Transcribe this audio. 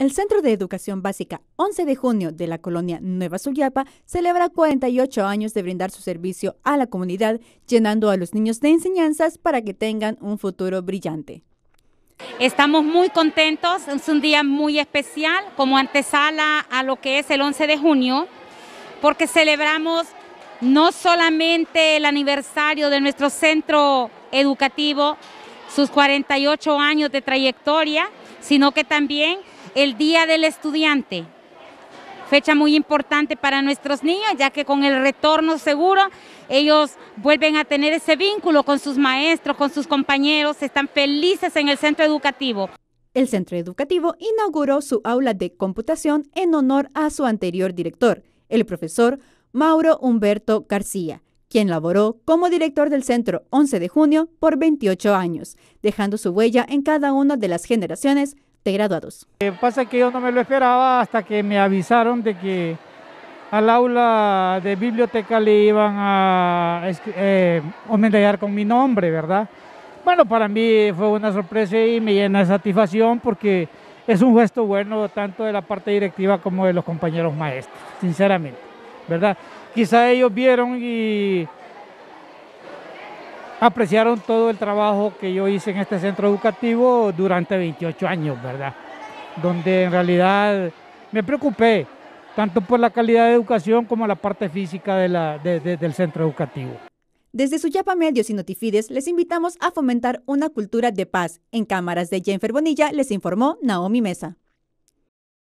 El Centro de Educación Básica 11 de junio de la colonia Nueva Suyapa celebra 48 años de brindar su servicio a la comunidad, llenando a los niños de enseñanzas para que tengan un futuro brillante. Estamos muy contentos, es un día muy especial como antesala a lo que es el 11 de junio, porque celebramos no solamente el aniversario de nuestro centro educativo, sus 48 años de trayectoria, sino que también el Día del Estudiante. Fecha muy importante para nuestros niños, ya que con el retorno seguro ellos vuelven a tener ese vínculo con sus maestros, con sus compañeros, están felices en el centro educativo. El centro educativo inauguró su aula de computación en honor a su anterior director, el profesor Mauro Humberto García, quien laboró como director del centro 11 de junio por 28 años, dejando su huella en cada una de las generaciones de graduados. Eh, pasa que yo no me lo esperaba hasta que me avisaron de que al aula de biblioteca le iban a eh, homenajear con mi nombre, ¿verdad? Bueno, para mí fue una sorpresa y me llena de satisfacción porque es un gesto bueno tanto de la parte directiva como de los compañeros maestros, sinceramente, ¿verdad? Quizá ellos vieron y apreciaron todo el trabajo que yo hice en este centro educativo durante 28 años, ¿verdad? Donde en realidad me preocupé tanto por la calidad de educación como la parte física del centro educativo. Desde yapa Medios y Notifides les invitamos a fomentar una cultura de paz. En cámaras de Jennifer Bonilla les informó Naomi Mesa.